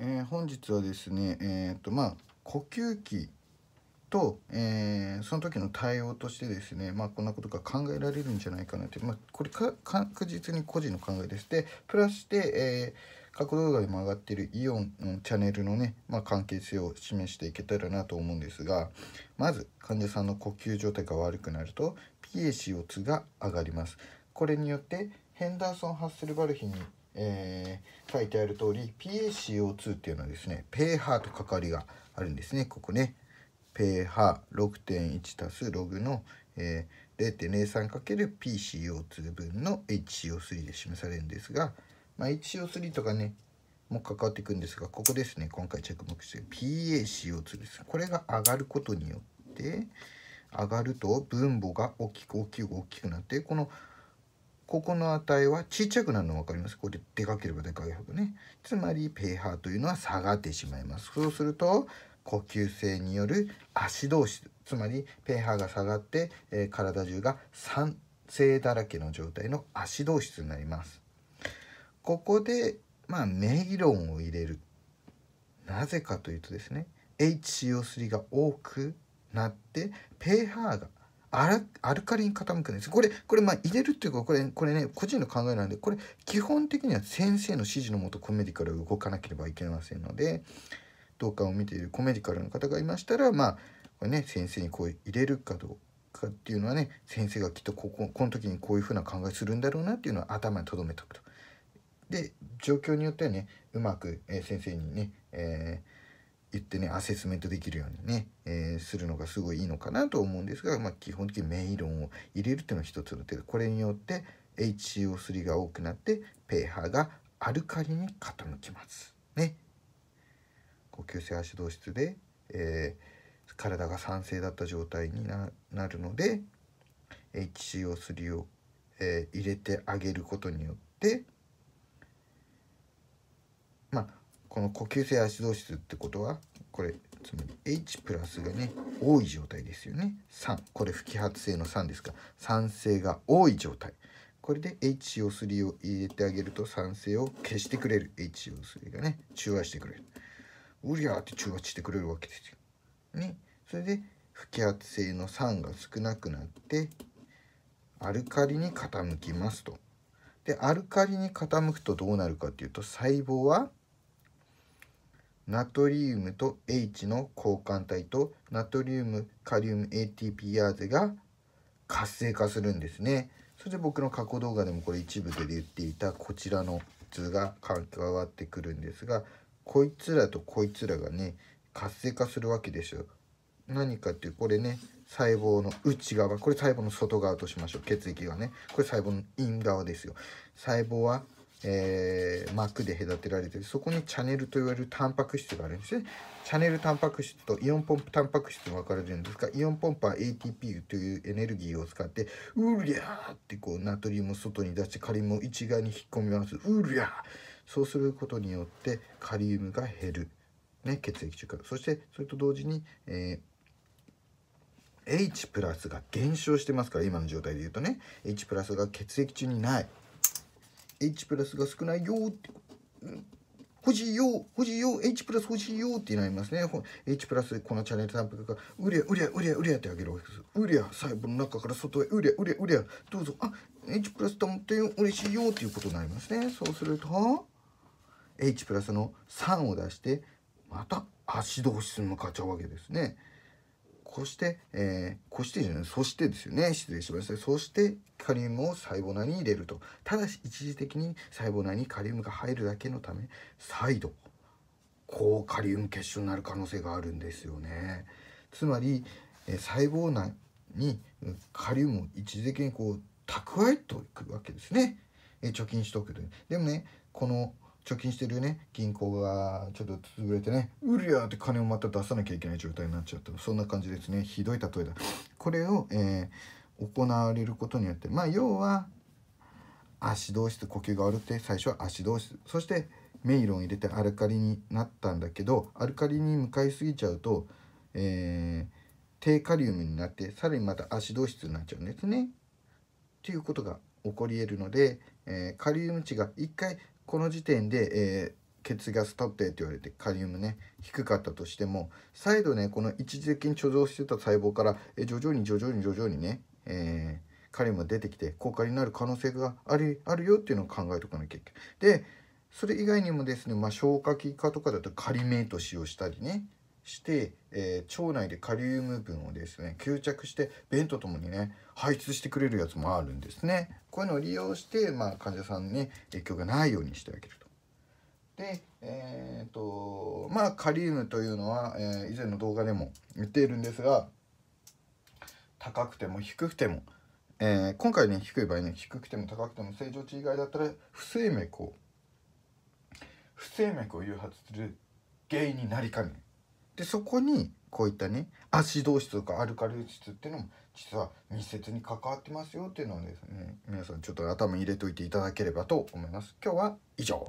えー、本日はですね、えっ、とまあ、呼吸器と、えー、その時の対応としてですね、まあ、こんなことが考えられるんじゃないかなという、まあ、これ確実に個人の考えです。で、プラスで、え過去動画でも上がっているイオンのチャンネルのね、まあ、関係性を示していけたらなと思うんですが、まず患者さんの呼吸状態が悪くなると PaCO2 が上がります。これによってヘンダーソン・ハッセルバルヒにえー、書いてある通り PaCO2 っていうのはですね pH と関わりがあるんですねここね pH6.1 たすログの、えー、0.03×PCO2 分の HCO3 で示されるんですが、まあ、HCO3 とかねも関わっていくんですがここですね今回着目してる PaCO2 ですこれが上がることによって上がると分母が大きく大きく大きくなってこのここの値はちっちゃくなるの分かりますこれでかければでかいほどね。つまり pH というのは下がってしまいます。そうすると呼吸性による足同士つまり pH が下がって、えー、体中が酸性だらけの状態の足同士になります。ここでまあイロンを入れる。なぜかというとですね HCO3 が多くなって pH がアルカリに傾くんです。これ、これ、まあ、入れるっていうか、これ、これね、個人の考えなんで、これ、基本的には先生の指示のもとコメディカル動かなければいけませんので、動画を見ているコメディカルの方がいましたら、まあ、これね、先生にこう入れるかどうかっていうのはね、先生がきっとここ、この時にこういうふうな考えするんだろうなっていうのは頭に留めとくと。で、状況によってはね、うまく、えー、先生にね、えー言ってねアセスメントできるようにね、えー、するのがすごいいいのかなと思うんですが、まあ、基本的にメイロンを入れるっていうのが一つの手でこれによって HCO3 が多くなって pH がアルカリに傾きます。ね。呼吸性アシド質で、えー、体が酸性だった状態になるので HCO3 を、えー、入れてあげることによってまあこの呼吸性アシドーシスってことはこれつまり H プラスがね多い状態ですよね酸これ不揮発性の酸ですか酸性が多い状態これで HCO3 を入れてあげると酸性を消してくれる HCO3 がね中和してくれるうりゃーって中和してくれるわけですよ。ねそれで不揮発性の酸が少なくなってアルカリに傾きますと。でアルカリに傾くとどうなるかっていうと細胞はナトリウムと H の交換体とナトリウムカリウム ATPase が活性化するんですね。それで僕の過去動画でもこれ一部で言っていたこちらの図が関わってくるんですがこいつらとこいつらがね活性化するわけですよ。何かっていうこれね細胞の内側これ細胞の外側としましょう血液がねこれ細胞の陰側ですよ細胞はえー、膜で隔てられてるそこにチャネルといわれるタンパク質があるんですねチャネルタンパク質とイオンポンプタンパク質に分かれてるんですがイオンポンプは ATP というエネルギーを使ってうリャーってこうナトリウムを外に出してカリウムを一概に引っ込みますウリャーそうすることによってカリウムが減る、ね、血液中からそしてそれと同時に、えー H プラスが減少してますから今の状態で言うとね H プラスが血液中にない H プラスが少ないよって、欲しいよ、欲しいよ、H プラス欲しいよってなりますね。H プラス、このチャンネルタンプが、うりゃ、うりゃ、うりゃ、うりゃってあげるわけです。うりゃ、細胞の中から外へ、うりゃ、うりゃ、うりゃ、どうぞ、あ、H プラス保ってよ、嬉しいよっていうことになりますね。そうすると、H プラスの3を出して、また足同士するかっちゃうわけですね。こして、えー、こしてじゃない、そしてですよね。失礼しました。そして、カリウムを細胞内に入れると。ただし、一時的に細胞内にカリウムが入るだけのため、再度、高カリウム結晶になる可能性があるんですよね。つまり、えー、細胞内にカリウムを一時的にこう、蓄えておくわけですね。えー、貯金しておくとでもね、この、貯金してるね銀行がちょっと潰れてねうりゃって金をまた出さなきゃいけない状態になっちゃったそんな感じですねひどい例えだこれを、えー、行われることによってまあ要は足同士で呼吸が悪くて最初は足同士そしてメイロン入れてアルカリになったんだけどアルカリに向かいすぎちゃうと、えー、低カリウムになってさらにまた足同士になっちゃうんですね。ということが起こりえるので、えー、カリウム値が1回この時点で、えー、血ガス取ってって言われてカリウムね低かったとしても再度ねこの一時的に貯蔵してた細胞から、えー、徐々に徐々に徐々にね、えー、カリウムが出てきて高価になる可能性があるあるよっていうのを考えとかなきゃいけない。でそれ以外にもですね、まあ、消化器科とかだとカリメイト使用したりねして、えー、腸内でカリウム分をですね吸着して便とともにね排出してくれるやつもあるんですねこういうのを利用して、まあ、患者さんに影響がないようにしてあげると。でえーとまあ、カリウムというのは、えー、以前の動画でも言っているんですが高くても低くても、えー、今回ね低い場合ね低くても高くても正常値以外だったら不整脈を不整脈を誘発する原因になりかねないでそこにこういったねアシド質とかアルカリ質っていうのも実は密接に関わってますよっていうのをですね皆さんちょっと頭に入れといていただければと思います。今日は以上